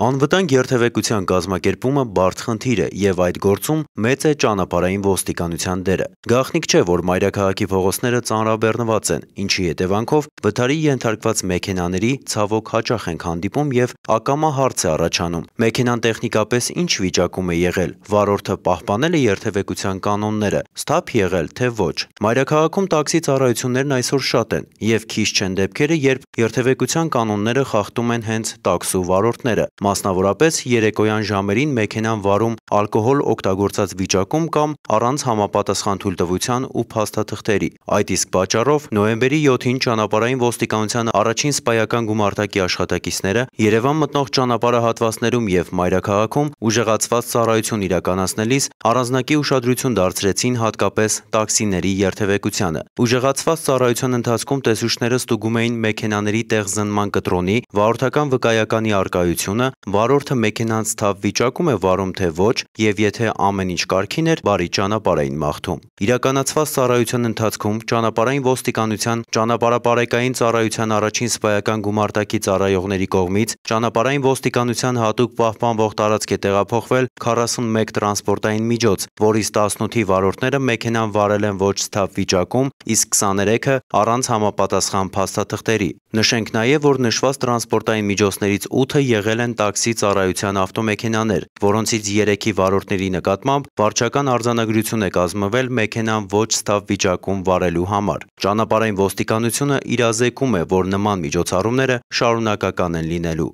Անվտանգ երթևեկության կազմակերպումը բարդ խնդիր է եւ այդ գործում մեծ է ճանապարհային ոստիկանության դերը։ Գաղտնիք չէ, որ մայրաքաղաքի փողոցները ծանրաբեռնված են, ինչի հետևանքով վթարի ենթարկված մեքենաների ցավոք հաճախ են հանդիպում եւ ակամա հարց է առաջանում։ Մեքենան տեխնիկապես ինչ վիճակում է եղել, վարորդը պահպանել է երթևեկության կանոնները, ստապ եղել թե ոչ։ Մայրաքաղաքում տաքսի ծառայություններն այսօր շատ են եւ քիչ չեն դեպքերը, երբ երթևեկության կանոնները խախտում են հենց տաքսու վարորդները։ Մասնավորապես երեկոյան ժամերին մեքենան վարում ալկոհոլ օգտագործած վիճակում կամ առանց համապատասխան թույլտվության ու փաստաթղթերի։ Այդ իսկ պատճառով նոյեմբերի 7-ին ճանապարհային ոստիկանության առաջին սպայական գումարտակի աշխատակիցները Երևան մտնող ճանապարհահատվածներում եւ մայրաքաղաքում ուժեղացված ծառայություն իրականացնելիս առանձնակի ուշադրություն դարձրեցին հատկապես տաքսիների երթևեկությանը։ Ուժեղացված ծառայության ընթացքում տեսուշները ստուգում էին մեքենաների տեղ զննման կտրոնի, վարորդական վկայականի արկայությունը, Վարորդը մեքենան ցավ վիճակում է վարում թե ոչ եւ եթե ամեն ինչ կարգին էր, բարի ճանապարհային մաղթում։ Իրականացված ծառայության ընթացքում ճանապարհային ոստիկանության ճանապարհապարեկային ծառայության առաջին սպայական գումարտակի ծառայողների կողմից ճանապարհային ոստիկանության հատուկ պահպանվող տարածք է տեղափոխվել 41 տրանսպորտային միջոց, որից 18-ի վարորդները մեքենան վարել են ոչ սթափ վիճակում, իսկ 23-ը առանց համապատասխան փաստաթղթերի։ Նշենք նաև, որ նշված տրանսպորտային միջոցներից 8-ը եղել են տաքսի ծառայության ավտոմեքենաներ, որոնցից 3-ի վարորդների նկատմամբ վարչական արձանագրություն է կազմվել մեքենան ոչ ստավ վիճակում վարելու համար։ Ճանապարհային ոստիկանությունը իրազեկում է, որ նման միջոցառումները շարունակական են լինելու։